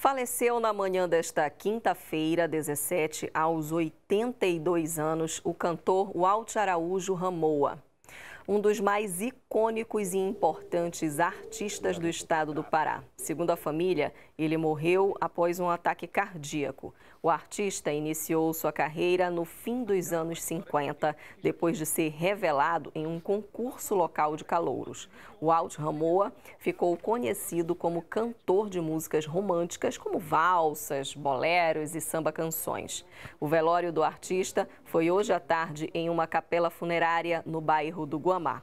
Faleceu na manhã desta quinta-feira, 17, aos 82 anos, o cantor Walt Araújo Ramoa um dos mais icônicos e importantes artistas do estado do Pará. Segundo a família, ele morreu após um ataque cardíaco. O artista iniciou sua carreira no fim dos anos 50, depois de ser revelado em um concurso local de calouros. O Ramoa ficou conhecido como cantor de músicas românticas, como valsas, boleros e samba canções. O velório do artista foi hoje à tarde em uma capela funerária no bairro do Guamá.